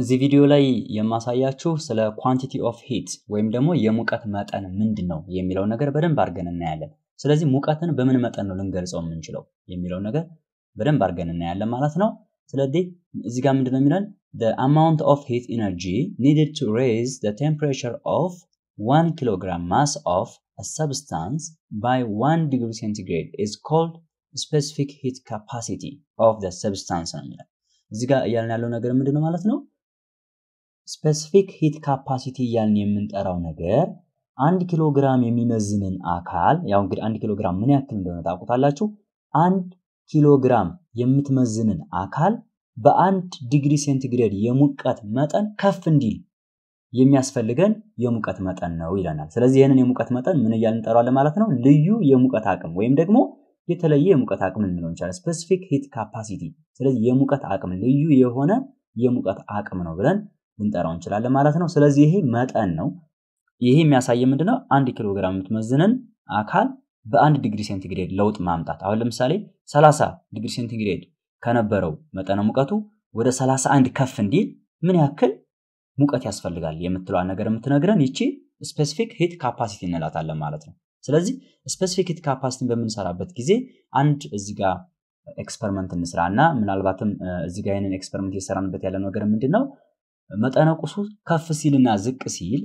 እዚህ ቪዲዮ ላይ የማሳያችሁ ስለ ኳንቲቲ ኦፍ ሂት ወይም ደግሞ የሙቀት መጠን ምንድን ነው የሚለው ነገር በደንብ አድርገን እናያለን። ስለዚህ ሙቀትን በምን መጠን ነው ልንገልጸው የምንችለው የሚለው ነገር በደንብ አድርገን እናያለን ማለት ነው። ስለዚህ እዚህ ጋር ምንድን ነው የሚለን አማውንት ኦፍ ሂት ኢነርጂ ኒድድ ቱ ሬዝ ቴምፕሬቸር ኦፍ ዋን ኪሎግራም ማስ ኦፍ ሰብስታንስ ባይ ዋን ዲግሪ ሴንቲግሬድ ኢዝ ኮልድ ስፔሲፊክ ሂት ካፓሲቲ ኦፍ ሰብስታንስ ነው የሚለን። እዚህ ጋር እያልን ያለው ነገር ምንድን ነው ማለት ነው ስፔሲፊክ ሂት ካፓሲቲ እያልን የምንጠራው ነገር አንድ ኪሎ ግራም የሚመዝንን አካል ያው እንግዲህ አንድ ኪሎ ግራም ምን ያክል እንደሆነ ታውቁታላችሁ። አንድ ኪሎ ግራም የምትመዝንን አካል በአንድ ዲግሪ ሴንቲግሬድ የሙቀት መጠን ከፍ እንዲል የሚያስፈልገን የሙቀት መጠን ነው ይለናል። ስለዚህ ይህንን የሙቀት መጠን ምን እያልን እንጠራዋለን ማለት ነው? ልዩ የሙቀት አቅም ወይም ደግሞ የተለየ የሙቀት አቅም ልንለው እንችላለን። ስፔሲፊክ ሂት ካፓሲቲ። ስለዚህ የሙቀት አቅም ልዩ የሆነ የሙቀት አቅም ነው ብለን ልንጠራው እንችላለን ማለት ነው። ስለዚህ ይሄ መጠን ነው። ይሄ የሚያሳየ ምንድነው? አንድ ኪሎ ግራም የምትመዝንን አካል በአንድ ዲግሪ ሴንቲግሬድ ለውጥ ማምጣት። አሁን ለምሳሌ 30 ዲግሪ ሴንቲግሬድ ከነበረው መጠነ ሙቀቱ ወደ 31 ከፍ እንዲል ምን ያክል ሙቀት ያስፈልጋል የምትለዋን ነገር የምትነግረን ይቺ ስፔሲፊክ ሂት ካፓሲቲ እንላታለን ማለት ነው። ስለዚህ ስፔሲፊክ ሂት ካፓሲቲን በምንሰራበት ጊዜ አንድ እዚህ ጋር ኤክስፐሪመንት እንስራ እና ምናልባትም እዚህ ጋር ይህንን ኤክስፐሪመንት እየሰራንበት ያለ ነገር ምንድን ነው መጠነ ቁሱ ከፍ ሲልና ዝቅ ሲል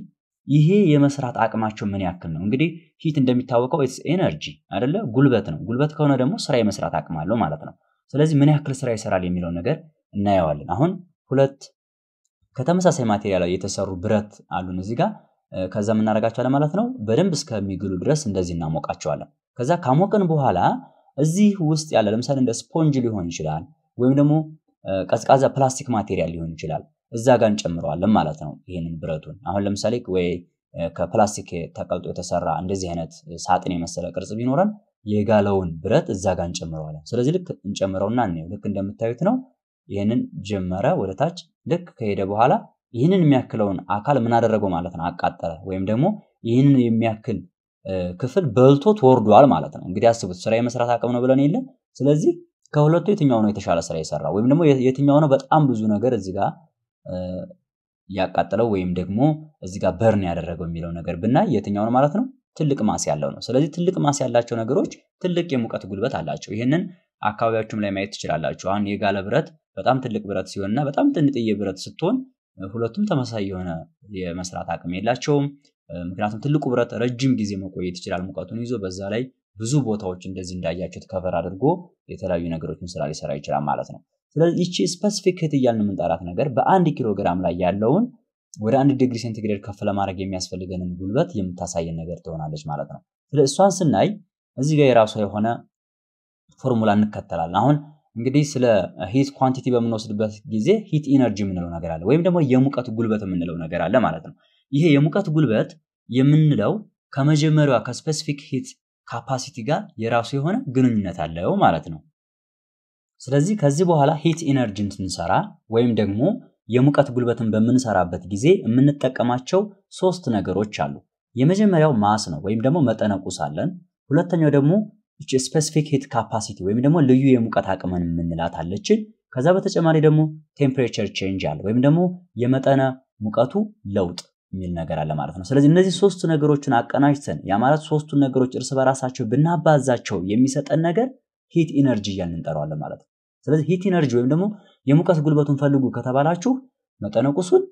ይሄ የመስራት አቅማቸው ምን ያክል ነው? እንግዲህ ሂት እንደሚታወቀው ኢትስ ኤነርጂ አይደለ? ጉልበት ነው። ጉልበት ከሆነ ደግሞ ስራ የመስራት አቅም አለው ማለት ነው። ስለዚህ ምን ያክል ስራ ይሰራል የሚለውን ነገር እናየዋለን። አሁን ሁለት ከተመሳሳይ ማቴሪያል የተሰሩ ብረት አሉን እዚህ ጋር ከዛ የምናደርጋቸዋለን ማለት ነው። በደንብ እስከሚግሉ ድረስ እንደዚህ እናሞቃቸዋለን። ከዛ ካሞቅን በኋላ እዚህ ውስጥ ያለ ለምሳሌ እንደ ስፖንጅ ሊሆን ይችላል፣ ወይም ደግሞ ቀዝቃዛ ፕላስቲክ ማቴሪያል ሊሆን ይችላል። እዛ ጋር እንጨምረዋለን ማለት ነው። ይህንን ብረቱን አሁን ለምሳሌ ወይ ከፕላስቲክ ተቀልጦ የተሰራ እንደዚህ አይነት ሳጥን የመሰለ ቅርጽ ቢኖረን የጋለውን ብረት እዛ ጋር እንጨምረዋለን። ስለዚህ ልክ እንጨምረውና እንየው። ልክ እንደምታዩት ነው። ይህንን ጀመረ ወደ ታች። ልክ ከሄደ በኋላ ይህንን የሚያክለውን አካል ምን አደረገው ማለት ነው? አቃጠለ። ወይም ደግሞ ይህንን የሚያክል ክፍል በልቶት ወርዷል ማለት ነው። እንግዲህ አስቡት፣ ስራ የመስራት አቅም ነው ብለን የለን። ስለዚህ ከሁለቱ የትኛው ነው የተሻለ ስራ የሰራ ወይም ደግሞ የትኛው ነው በጣም ብዙ ነገር እዚህ ጋር ያቃጠለው ወይም ደግሞ እዚህ ጋር በርን ያደረገው የሚለው ነገር ብናይ የትኛው ነው ማለት ነው? ትልቅ ማስ ያለው ነው። ስለዚህ ትልቅ ማስ ያላቸው ነገሮች ትልቅ የሙቀት ጉልበት አላቸው። ይህንን አካባቢያችሁም ላይ ማየት ትችላላችሁ። አሁን የጋለ ብረት በጣም ትልቅ ብረት ሲሆንና በጣም ትንጥዬ ብረት ስትሆን ሁለቱም ተመሳሳይ የሆነ የመስራት አቅም የላቸውም። ምክንያቱም ትልቁ ብረት ረጅም ጊዜ መቆየት ይችላል ሙቀቱን ይዞ፣ በዛ ላይ ብዙ ቦታዎች እንደዚህ እንዳያችሁት ከቨር አድርጎ የተለያዩ ነገሮችን ስራ ሊሰራ ይችላል ማለት ነው። ስለዚህ ይቺ ስፐሲፊክ ሂት እያልን የምንጠራት ነገር በአንድ ኪሎ ግራም ላይ ያለውን ወደ አንድ ዲግሪ ሴንቲግሬድ ከፍ ለማድረግ የሚያስፈልገንን ጉልበት የምታሳየን ነገር ትሆናለች ማለት ነው። ስለዚህ እሷን ስናይ እዚህ ጋር የራሷ የሆነ ፎርሙላ እንከተላለን። አሁን እንግዲህ ስለ ሂት ኳንቲቲ በምንወስድበት ጊዜ ሂት ኢነርጂ የምንለው ነገር አለ፣ ወይም ደግሞ የሙቀት ጉልበት የምንለው ነገር አለ ማለት ነው። ይሄ የሙቀት ጉልበት የምንለው ከመጀመሪያዋ ከስፔሲፊክ ሂት ካፓሲቲ ጋር የራሱ የሆነ ግንኙነት አለው ማለት ነው። ስለዚህ ከዚህ በኋላ ሂት ኢነርጂን ስንሰራ ወይም ደግሞ የሙቀት ጉልበትን በምንሰራበት ጊዜ የምንጠቀማቸው ሶስት ነገሮች አሉ። የመጀመሪያው ማስ ነው ወይም ደግሞ መጠነ ቁስ አለን። ሁለተኛው ደግሞ ስፔሲፊክ ሂት ካፓሲቲ ወይም ደግሞ ልዩ የሙቀት አቅምን የምንላት አለችን። ከዛ በተጨማሪ ደግሞ ቴምፕሬቸር ቼንጅ አለ ወይም ደግሞ የመጠነ ሙቀቱ ለውጥ የሚል ነገር አለ ማለት ነው። ስለዚህ እነዚህ ሶስት ነገሮችን አቀናጅተን ያ ማለት ሶስቱን ነገሮች እርስ በራሳቸው ብናባዛቸው የሚሰጠን ነገር ሂት ኢነርጂ እያልን እንጠራዋለን ማለት ነው። ስለዚህ ሂት ኢነርጂ ወይም ደግሞ የሙቀት ጉልበቱን ፈልጉ ከተባላችሁ መጠነ ቁሱን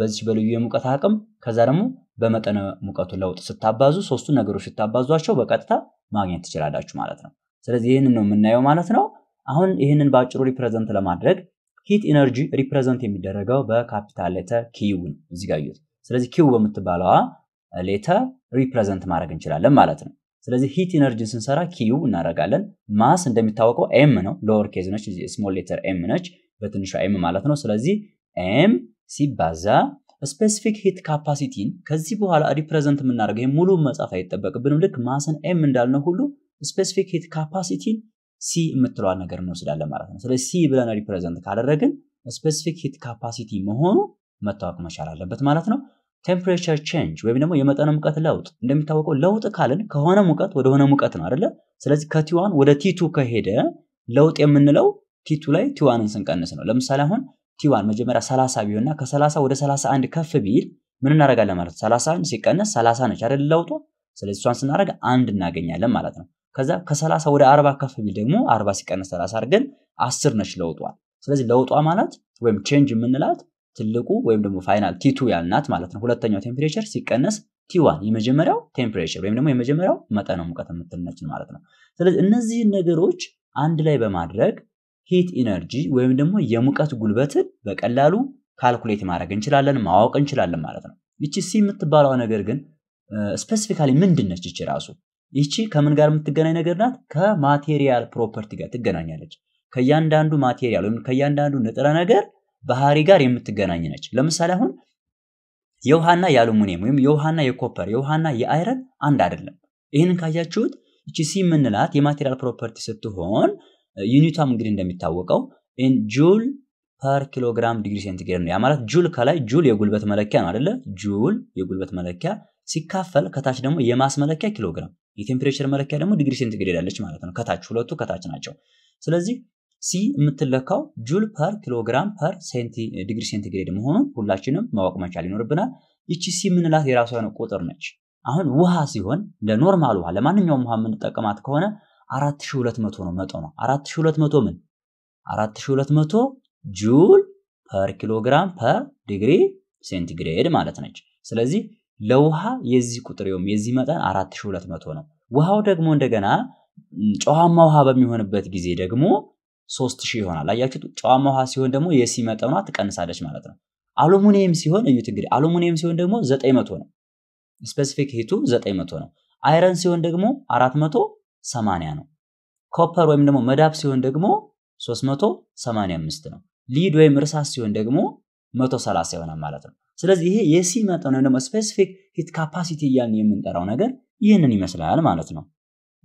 በዚህ በልዩ የሙቀት አቅም ከዛ ደግሞ በመጠነ ሙቀቱ ለውጥ ስታባዙ ሶስቱ ነገሮች ስታባዟቸው በቀጥታ ማግኘት ትችላላችሁ ማለት ነው። ስለዚህ ይህንን ነው የምናየው ማለት ነው። አሁን ይህንን በአጭሩ ሪፕሬዘንት ለማድረግ ሂት ኢነርጂ ሪፕሬዘንት የሚደረገው በካፒታል ሌተር ኪዩ ነው። እዚህ ጋር ስለዚህ ኪው በምትባለዋ ሌተር ሪፕሬዘንት ማድረግ እንችላለን ማለት ነው። ስለዚህ ሂት ኢነርጂን ስንሰራ ኪዩ እናደርጋለን። ማስ እንደሚታወቀው ኤም ነው፣ ሎወር ኬዝ ነች፣ ስሞል ሌተር ኤም ነች፣ በትንሿ ኤም ማለት ነው። ስለዚህ ኤም ሲባዛ ስፔሲፊክ ሂት ካፓሲቲን ከዚህ በኋላ ሪፕሬዘንት የምናደርገው ይህ ሙሉ መጻፍ አይጠበቅብንም። ልክ ማስን ኤም እንዳልነው ሁሉ ስፔሲፊክ ሂት ካፓሲቲን ሲ የምትለዋል ነገር እንወስዳለን ማለት ነው። ስለዚህ ሲ ብለን ሪፕሬዘንት ካደረግን ስፔሲፊክ ሂት ካፓሲቲ መሆኑ መታወቅ መቻል አለበት ማለት ነው። ቴምፕሬቸር ቼንጅ ወይም ደግሞ የመጠነ ሙቀት ለውጥ። እንደሚታወቀው ለውጥ ካልን ከሆነ ሙቀት ወደ ሆነ ሙቀት ነው አይደለ? ስለዚህ ከቲዋን ወደ ቲቱ ከሄደ ለውጥ የምንለው ቲቱ ላይ ቲዋንን ስንቀንስ ነው። ለምሳሌ አሁን ቲዋን መጀመሪያ 30 ቢሆንና ከ30 ወደ 31 ከፍ ቢል ምን እናደርጋለን ማለት ነው? 30 ሲቀነስ 30 ነች አይደል ለውጡ? ስለዚህ እሷን ስናደርግ አንድ እናገኛለን ማለት ነው። ከዛ ከ30 ወደ 40 ከፍ ቢል ደግሞ 40 ሲቀነስ 30 አድርገን 10 ነች ለውጧ። ስለዚህ ለውጧ ማለት ወይም ቼንጅ የምንላት ትልቁ ወይም ደግሞ ፋይናል ቲቱ ያልናት ማለት ነው። ሁለተኛው ቴምፕሬቸር ሲቀነስ ቲዋን የመጀመሪያው ቴምፕሬቸር ወይም ደግሞ የመጀመሪያው መጠነ ሙቀት የምትልነችን ማለት ነው። ስለዚህ እነዚህን ነገሮች አንድ ላይ በማድረግ ሂት ኢነርጂ ወይም ደግሞ የሙቀት ጉልበትን በቀላሉ ካልኩሌት ማድረግ እንችላለን፣ ማወቅ እንችላለን ማለት ነው። ይቺ ሲ የምትባለው ነገር ግን ስፔሲፊካሊ ምንድን ነች? ይቺ ራሱ ይቺ ከምን ጋር የምትገናኝ ነገር ናት? ከማቴሪያል ፕሮፐርቲ ጋር ትገናኛለች። ከእያንዳንዱ ማቴሪያል ወይም ከእያንዳንዱ ንጥረ ነገር ባህሪ ጋር የምትገናኝ ነች። ለምሳሌ አሁን የውሃና የአሉሚኒየም ወይም የውሃና የኮፐር የውሃና የአይረን አንድ አይደለም። ይህንን ካያችሁት እቺ ሲ የምንላት የማቴሪያል ፕሮፐርቲ ስትሆን ዩኒቷም እንግዲህ እንደሚታወቀው ጁል ፐር ኪሎግራም ዲግሪ ሴንቲግሬድ ነው። ማለት ጁል ከላይ ጁል የጉልበት መለኪያ ነው አደለ? ጁል የጉልበት መለኪያ ሲካፈል ከታች ደግሞ የማስ መለኪያ ኪሎግራም፣ የቴምፕሬቸር መለኪያ ደግሞ ዲግሪ ሴንቲግሬድ አለች ማለት ነው። ከታች ሁለቱ ከታች ናቸው። ስለዚህ ሲ የምትለካው ጁል ፐር ኪሎግራም ፐር ሴንቲ ዲግሪ ሴንቲግሬድ መሆኑን ሁላችንም ማወቅ መቻል ይኖርብናል። ይቺ ሲ የምንላት የራሷ የሆነ ቁጥር ነች። አሁን ውሃ ሲሆን ለኖርማል ውሃ ለማንኛውም ውሃ የምንጠቀማት ከሆነ 4200 ነው መጠኗ። 4200 ምን 4200 ጁል ፐር ኪሎግራም ፐር ዲግሪ ሴንቲግሬድ ማለት ነች። ስለዚህ ለውሃ የዚህ ቁጥር ወይም የዚህ መጠን 4200 ነው። ውሃው ደግሞ እንደገና ጨዋማ ውሃ በሚሆንበት ጊዜ ደግሞ ሶስት ሺህ ይሆናል። አያችሁ ጨዋማ ውሃ ሲሆን ደግሞ የሲ መጠኗ ትቀንሳለች ማለት ነው። አሉሙኒየም ሲሆን እዩት እንግዲህ አሉሚኒየም ሲሆን ደግሞ 900 ነው። ስፔሲፊክ ሂቱ 900 ነው። አይረን ሲሆን ደግሞ 480 ነው። ኮፐር ወይም ደግሞ መዳብ ሲሆን ደግሞ 385 ነው። ሊድ ወይም እርሳስ ሲሆን ደግሞ 130 ይሆናል ማለት ነው። ስለዚህ ይሄ የሲ መጠን ወይም ደግሞ ስፔሲፊክ ሂት ካፓሲቲ እያልን የምንጠራው ነገር ይህንን ይመስላል ማለት ነው።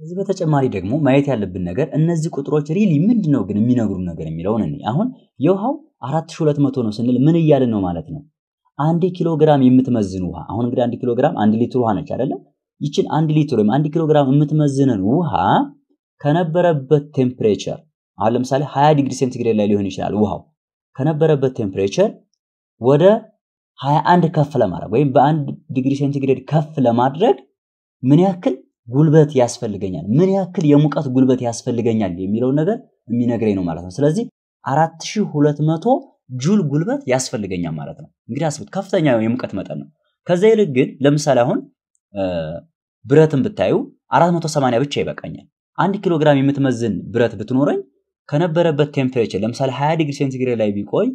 ከዚህ በተጨማሪ ደግሞ ማየት ያለብን ነገር እነዚህ ቁጥሮች ሪሊ ምንድን ነው ግን የሚነግሩን ነገር የሚለውን እኔ አሁን የውሃው 4200 ነው ስንል ምን እያልን ነው ማለት ነው? አንድ ኪሎ ግራም የምትመዝን ውሃ አሁን እንግዲህ አንድ ኪሎ ግራም አንድ ሊትር ውሃ ነች አይደለም? ይችን አንድ ሊትር ወይም አንድ ኪሎ ግራም የምትመዝንን ውሃ ከነበረበት ቴምፕሬቸር አሁን ለምሳሌ 20 ዲግሪ ሴንቲግሬድ ላይ ሊሆን ይችላል ውሃው ከነበረበት ቴምፕሬቸር ወደ 21 ከፍ ለማድረግ ወይም በአንድ ዲግሪ ሴንቲግሬድ ከፍ ለማድረግ ምን ያክል ጉልበት ያስፈልገኛል፣ ምን ያክል የሙቀት ጉልበት ያስፈልገኛል የሚለውን ነገር የሚነግረኝ ነው ማለት ነው። ስለዚህ 4200 ጁል ጉልበት ያስፈልገኛል ማለት ነው። እንግዲህ አስቡት፣ ከፍተኛ የሙቀት መጠን ነው። ከዛ ይልቅ ግን ለምሳሌ አሁን ብረትን ብታዩ 480 ብቻ ይበቃኛል። አንድ ኪሎ ግራም የምትመዝን ብረት ብትኖረኝ ከነበረበት ቴምፕሬቸር ለምሳሌ 20 ዲግሪ ሴንቲግሬድ ላይ ቢቆይ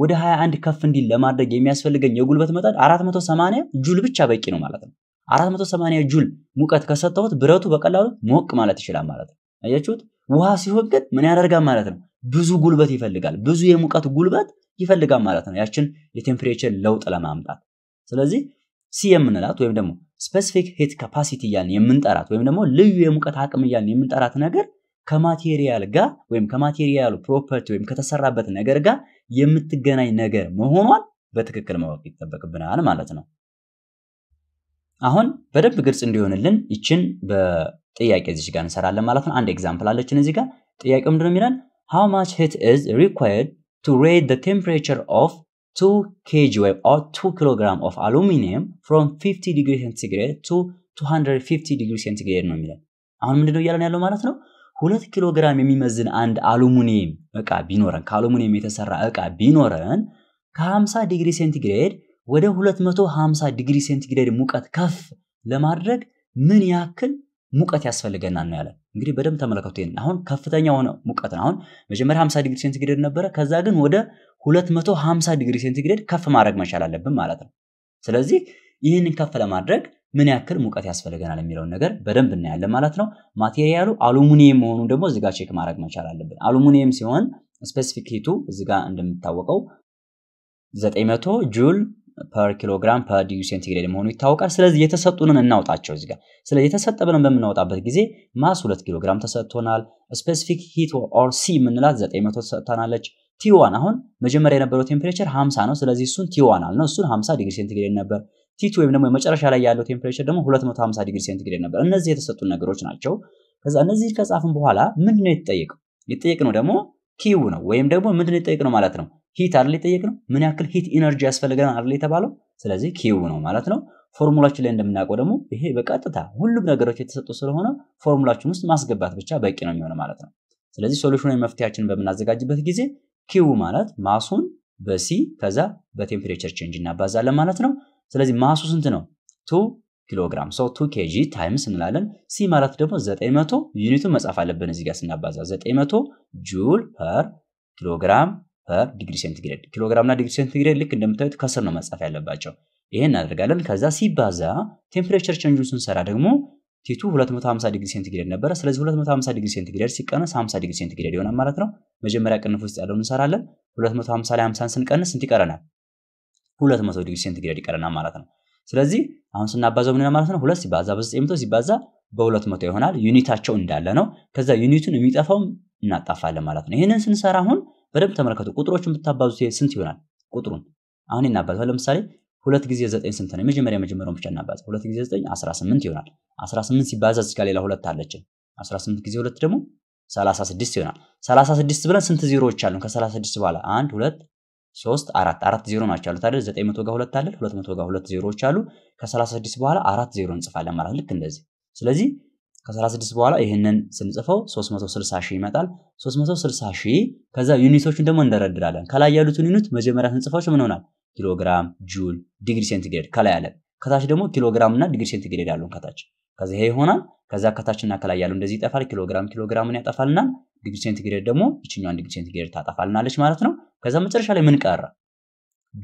ወደ 21 ከፍ እንዲል ለማድረግ የሚያስፈልገኝ የጉልበት መጠን 480 ጁል ብቻ በቂ ነው ማለት ነው። 480 ጁል ሙቀት ከሰጠሁት ብረቱ በቀላሉ ሞቅ ማለት ይችላል ማለት ነው። አያችሁት? ውሃ ሲሆን ግን ምን ያደርጋል ማለት ነው? ብዙ ጉልበት ይፈልጋል። ብዙ የሙቀት ጉልበት ይፈልጋል ማለት ነው። ያችን የቴምፕሬቸር ለውጥ ለማምጣት ስለዚህ ሲ የምንላት ወይም ደግሞ ስፔሲፊክ ሂት ካፓሲቲ እያልን የምንጠራት ወይም ደግሞ ልዩ የሙቀት አቅም እያልን የምንጠራት ነገር ከማቴሪያል ጋር ወይም ከማቴሪያሉ ፕሮፐርቲ ወይም ከተሰራበት ነገር ጋር የምትገናኝ ነገር መሆኗን በትክክል ማወቅ ይጠበቅብናል ማለት ነው። አሁን በደንብ ግልጽ እንዲሆንልን ይችን በጥያቄ እዚች ጋር እንሰራለን ማለት ነው። አንድ ኤግዛምፕል አለችን እዚህ ጋር ጥያቄው ምንድን የሚለን ሃው ማች ሂት ኢዝ ሪኳየርድ ቱ ሬድ ዘ ቴምፕሬቸር ኦፍ 2 kg or ቱ ኪሎግራም ኦፍ አሉሚኒየም ፍሮም 50 ዲግሪ ሴንቲግሬድ ቱ 250 ዲግሪ ሴንቲግሬድ ነው የሚለን። አሁን ምንድነው እያለን ያለው ማለት ነው ሁለት ኪሎ ግራም የሚመዝን አንድ አሉሚኒየም እቃ ቢኖረን ከአሉሚኒየም የተሰራ እቃ ቢኖረን ከ50 ዲግሪ ሴንቲግሬድ ወደ 250 ዲግሪ ሴንቲግሬድ ሙቀት ከፍ ለማድረግ ምን ያክል ሙቀት ያስፈልገናል ነው ያለ። እንግዲህ በደንብ ተመለከቱ። አሁን ከፍተኛ የሆነ ሙቀት ነው። አሁን መጀመሪያ 50 ዲግሪ ሴንቲግሬድ ነበረ። ከዛ ግን ወደ 250 ዲግሪ ሴንቲግሬድ ከፍ ማድረግ መቻል አለብን ማለት ነው። ስለዚህ ይህንን ከፍ ለማድረግ ምን ያክል ሙቀት ያስፈልገናል የሚለውን ነገር በደንብ እናያለን ማለት ነው። ማቴሪያሉ አሉሚኒየም መሆኑን ደግሞ እዚጋ ቼክ ማድረግ መቻል አለብን። አሉሚኒየም ሲሆን ስፔሲፊክ ሂቱ እዚጋ እንደሚታወቀው 900 ጁል ፐር ኪሎግራም ፐር ዲግሪ ሴንቲግሬድ መሆኑ ይታወቃል። ስለዚህ የተሰጡንን እናውጣቸው እዚጋ። ስለዚህ የተሰጠ ብለን በምናወጣበት ጊዜ ማስ 2 ኪሎ ግራም ተሰጥቶናል። ስፔሲፊክ ሂት ኦር ሲ የምንላት 900 መቶ ተሰጥታናለች። ቲዋን አሁን መጀመሪያ የነበረው ቴምፕሬቸር 50 ነው። ስለዚህ እሱን ቲዋን አልነው። እሱን 50 ዲግሪ ሴንቲግሬድ ነበር። ቲቱ ወይም ደግሞ የመጨረሻ ላይ ያለው ቴምፕሬቸር ደግሞ 250 ዲግሪ ሴንቲግሬድ ነበር። እነዚህ የተሰጡን ነገሮች ናቸው። ከዛ እነዚህ ከጻፍን በኋላ ምንድነው የተጠየቀው? የተጠየቅነው ደግሞ ኪው ነው ወይም ደግሞ ምንድነው የተጠየቅነው ማለት ነው ሂት አይደል የጠየቅነው? ምን ያክል ሂት ኢነርጂ ያስፈልገናል አይደል የተባለው? ስለዚህ ኪው ነው ማለት ነው። ፎርሙላችን ላይ እንደምናውቀው ደግሞ ይሄ በቀጥታ ሁሉም ነገሮች የተሰጡ ስለሆነ ፎርሙላችን ውስጥ ማስገባት ብቻ በቂ ነው የሚሆነ ማለት ነው። ስለዚህ ሶሉሽን መፍትሄያችንን በምናዘጋጅበት ጊዜ ኪው ማለት ማሱን በሲ ከዛ በቴምፕሬቸር ቼንጅ እናባዛለን ማለት ነው። ስለዚህ ማሱ ስንት ነው? ቱ ኪሎግራም ሶ ቱ ኬጂ ታይምስ እንላለን። ሲ ማለት ደግሞ 900 ዩኒቱን መጻፍ አለብን እዚህ ጋር ስናባዛ 900 ጁል ፐር ኪሎግራም ፐር ዲግሪ ሴንቲግሬድ ኪሎግራም እና ዲግሪ ሴንቲግሬድ ልክ እንደምታዩት ከስር ነው መጻፍ ያለባቸው። ይሄን እናደርጋለን። ከዛ ሲባዛ ቴምፕሬቸር ቼንጁን ስንሰራ ደግሞ ቲቱ 250 ዲግሪ ሴንቲግሬድ ነበረ። ስለዚህ 250 ዲግሪ ሴንቲግሬድ ሲቀነስ 50 ዲግሪ ሴንቲግሬድ ይሆናል ማለት ነው። መጀመሪያ ቅንፍ ውስጥ ያለውን እንሰራለን። 250 ላይ 50 ስንቀንስ ስንት ይቀረናል? 200 ዲግሪ ሴንቲግሬድ ይቀረናል ማለት ነው። ስለዚህ አሁን ስናባዛው ምን ማለት ነው? 2 ሲባዛ በ900 ሲባዛ በ200 ይሆናል። ዩኒታቸው እንዳለ ነው። ከዛ ዩኒቱን የሚጠፋው እናጣፋለን ማለት ነው። ይህንን ስንሰራ አሁን በደንብ ተመለከቱ። ቁጥሮችን ብታባዙ ስንት ይሆናል? ቁጥሩን አሁን እናባዛው። ለምሳሌ ሁለት ጊዜ ዘጠኝ ስንት ነው? የመጀመሪያ መጀመሪያውን ብቻ እናባዛ። ሁለት ጊዜ ዘጠኝ አስራ ስምንት ይሆናል። አስራ ስምንት ሲባዛ እዚህ ጋር ሌላ ሁለት አለችን። አስራ ስምንት ጊዜ ሁለት ደግሞ ሰላሳ ስድስት ይሆናል። ሰላሳ ስድስት ብለን ስንት ዜሮዎች አሉ? ከሰላሳ ስድስት በኋላ አንድ ሁለት ሶስት አራት አራት ዜሮ ናቸው ያሉት አይደል? ዘጠኝ መቶ ጋር ሁለት አለ ሁለት መቶ ጋር ሁለት ዜሮዎች አሉ። ከሰላሳ ስድስት በኋላ አራት ዜሮ እንጽፋለን ማለት ልክ እንደዚህ። ስለዚህ ከ36 በኋላ ይህንን ስንጽፈው 360 ሺህ ይመጣል። 360 ሺህ ከዛ ዩኒቶችን ደግሞ እንደረድራለን። ከላይ ያሉትን ዩኒት መጀመሪያ ስንጽፈው ምን ሆናል? ኪሎግራም፣ ጁል፣ ዲግሪ ሴንቲግሬድ ከላይ አለን። ከታች ደግሞ ኪሎግራም እና ዲግሪ ሴንቲግሬድ አሉን ከታች። ከዚ ይሄ ይሆናል። ከዛ ከታችና ከላይ ያሉ እንደዚህ ይጠፋል። ኪሎግራም ኪሎግራምን ያጠፋልና ዲግሪ ሴንቲግሬድ ደግሞ ይችኛዋን ዲግሪ ሴንቲግሬድ ታጠፋልናለች ማለት ነው። ከዛ መጨረሻ ላይ ምን ቀረ?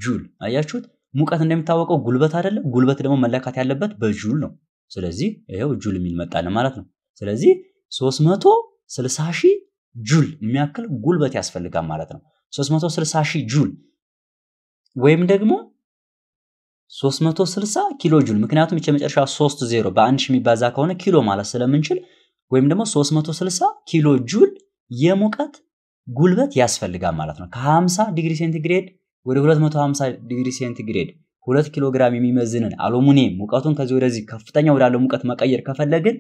ጁል። አያችሁት? ሙቀት እንደሚታወቀው ጉልበት አይደለም። ጉልበት ደግሞ መለካት ያለበት በጁል ነው። ስለዚህ ይኸው ጁል የሚል መጣለ ማለት ነው። ስለዚህ 360 ሺህ ጁል የሚያክል ጉልበት ያስፈልጋል ማለት ነው። 360 ሺህ ጁል ወይም ደግሞ 360 ኪሎ ጁል። ምክንያቱም መጨረሻ 3 ዜሮ በአንድ ሺህ የሚባዛ ከሆነ ኪሎ ማለት ስለምንችል ወይም ደግሞ 360 ኪሎ ጁል የሙቀት ጉልበት ያስፈልጋል ማለት ነው። ከ50 ዲግሪ ሴንቲግሬድ ወደ 250 ዲግሪ ሴንቲግሬድ ሁለት ኪሎ ግራም የሚመዝንን አሉሚኒየም ሙቀቱን ከዚህ ወደዚህ ከፍተኛ ወዳለው ሙቀት መቀየር ከፈለግን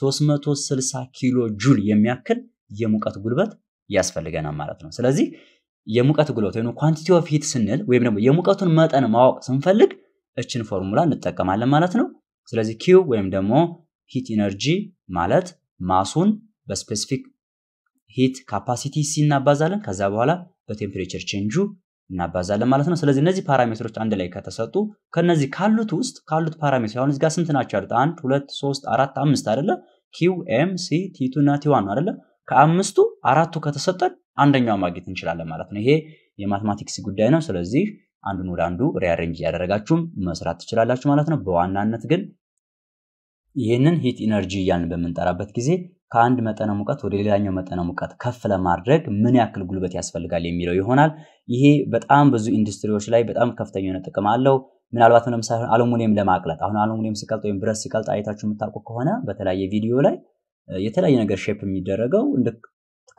360 ኪሎ ጁል የሚያክል የሙቀት ጉልበት ያስፈልገናል ማለት ነው። ስለዚህ የሙቀት ጉልበት ወይም ኳንቲቲ ኦፍ ሂት ስንል ወይም ደግሞ የሙቀቱን መጠን ማወቅ ስንፈልግ እችን ፎርሙላ እንጠቀማለን ማለት ነው። ስለዚህ ኪው ወይም ደግሞ ሂት ኢነርጂ ማለት ማሱን በስፔሲፊክ ሂት ካፓሲቲ ሲ እናባዛለን። ከዛ በኋላ በቴምፕሬቸር ቼንጁ እናባዛለን ማለት ነው። ስለዚህ እነዚህ ፓራሜትሮች አንድ ላይ ከተሰጡ ከነዚህ ካሉት ውስጥ ካሉት ፓራሜትሮች አሁን እዚጋ ስንት ናቸው ያሉት? አንድ፣ ሁለት፣ ሶስት፣ አራት፣ አምስት አደለ? ኪው፣ ኤም፣ ሲ፣ ቲቱ እና ቲዋን ነው አደለ? ከአምስቱ አራቱ ከተሰጠን አንደኛው ማግኘት እንችላለን ማለት ነው። ይሄ የማትማቲክስ ጉዳይ ነው። ስለዚህ አንዱን ወደ አንዱ ሪያሬንጅ እያደረጋችሁም መስራት ትችላላችሁ ማለት ነው። በዋናነት ግን ይህንን ሂት ኢነርጂ እያልን በምንጠራበት ጊዜ ከአንድ መጠነ ሙቀት ወደ ሌላኛው መጠነ ሙቀት ከፍ ለማድረግ ምን ያክል ጉልበት ያስፈልጋል የሚለው ይሆናል። ይሄ በጣም ብዙ ኢንዱስትሪዎች ላይ በጣም ከፍተኛ የሆነ ጥቅም አለው። ምናልባት ለምሳሌ አሉሙኒየም ለማቅለጥ አሁን አሉሙኒየም ሲቀልጥ ወይም ብረት ሲቀልጥ አይታችሁ የምታውቁ ከሆነ በተለያየ ቪዲዮ ላይ የተለያየ ነገር ሼፕ የሚደረገው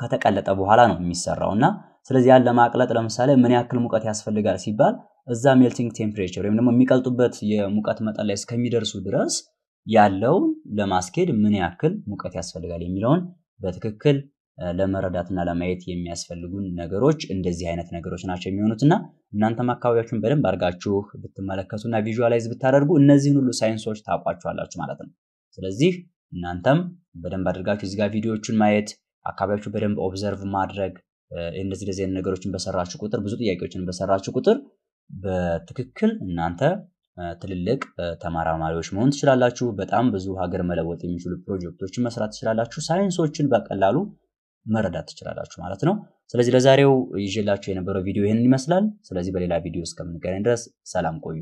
ከተቀለጠ በኋላ ነው የሚሰራው እና ስለዚህ ያን ለማቅለጥ ለምሳሌ ምን ያክል ሙቀት ያስፈልጋል ሲባል እዛ ሜልቲንግ ቴምፕሬቸር ወይም ደግሞ የሚቀልጡበት የሙቀት መጠን ላይ እስከሚደርሱ ድረስ ያለውን ለማስኬድ ምን ያክል ሙቀት ያስፈልጋል የሚለውን በትክክል ለመረዳትና ለማየት የሚያስፈልጉን ነገሮች እንደዚህ አይነት ነገሮች ናቸው የሚሆኑት እና እናንተም አካባቢያችሁን በደንብ አድርጋችሁ ብትመለከቱና ቪዥዋላይዝ ብታደርጉ እነዚህን ሁሉ ሳይንሶች ታውቋቸዋላችሁ ማለት ነው። ስለዚህ እናንተም በደንብ አድርጋችሁ ጋር ቪዲዮዎቹን ማየት አካባቢያችሁ በደንብ ኦብዘርቭ ማድረግ እንደዚህ እንደዚህ ነገሮችን በሰራችሁ ቁጥር ብዙ ጥያቄዎችን በሰራችሁ ቁጥር በትክክል እናንተ ትልልቅ ተመራማሪዎች መሆን ትችላላችሁ። በጣም ብዙ ሀገር መለወጥ የሚችሉ ፕሮጀክቶችን መስራት ትችላላችሁ። ሳይንሶችን በቀላሉ መረዳት ትችላላችሁ ማለት ነው። ስለዚህ ለዛሬው ይዤላችሁ የነበረው ቪዲዮ ይህንን ይመስላል። ስለዚህ በሌላ ቪዲዮ እስከምንገናኝ ድረስ ሰላም ቆዩ።